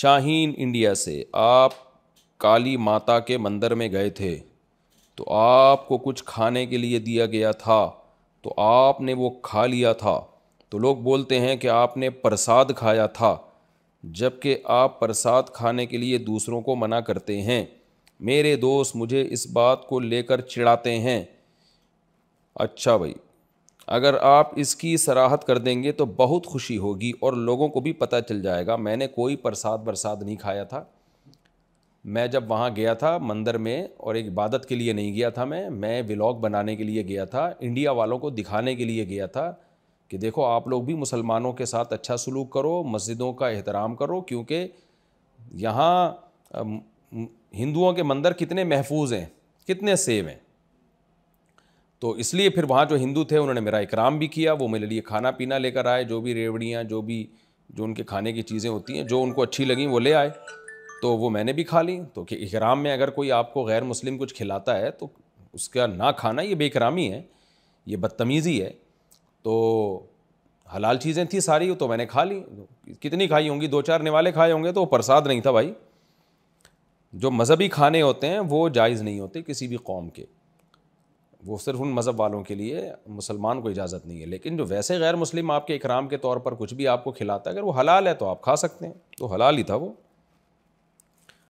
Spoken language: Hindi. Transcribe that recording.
शाहीन इंडिया से आप काली माता के मंदिर में गए थे तो आपको कुछ खाने के लिए दिया गया था तो आपने वो खा लिया था तो लोग बोलते हैं कि आपने प्रसाद खाया था जबकि आप प्रसाद खाने के लिए दूसरों को मना करते हैं मेरे दोस्त मुझे इस बात को लेकर चिढ़ाते हैं अच्छा भाई अगर आप इसकी सराहत कर देंगे तो बहुत खुशी होगी और लोगों को भी पता चल जाएगा मैंने कोई प्रसाद बरसात नहीं खाया था मैं जब वहाँ गया था मंदिर में और एक इबादत के लिए नहीं गया था मैं मैं व्लॉग बनाने के लिए गया था इंडिया वालों को दिखाने के लिए गया था कि देखो आप लोग भी मुसलमानों के साथ अच्छा सलूक करो मस्जिदों का एहतराम करो क्योंकि यहाँ हिंदुओं के मंदिर कितने महफूज हैं कितने सेव हैं तो इसलिए फिर वहाँ जो हिंदू थे उन्होंने मेरा इकराम भी किया वो मेरे लिए खाना पीना लेकर आए जो भी रेवड़ियाँ जो भी जो उनके खाने की चीज़ें होती हैं जो उनको अच्छी लगी वो ले आए तो वो मैंने भी खा ली तो कि इकराम में अगर कोई आपको गैर मुस्लिम कुछ खिलाता है तो उसका ना खाना ये बेकरामी है ये बदतमीज़ी है तो हलाल चीज़ें थी सारी तो मैंने खा ली कितनी खाई होंगी दो चार निवाले खाए होंगे तो प्रसाद नहीं था भाई जो मज़हबी खाने होते हैं वो जायज़ नहीं होते किसी भी कौम के वो सिर्फ उन मज़हब वालों के लिए मुसलमान को इजाज़त नहीं है लेकिन जो वैसे गैर मुस्लिम आपके इकराम के तौर पर कुछ भी आपको खिलाता है अगर वो हलाल है तो आप खा सकते हैं तो हलाल ही था वो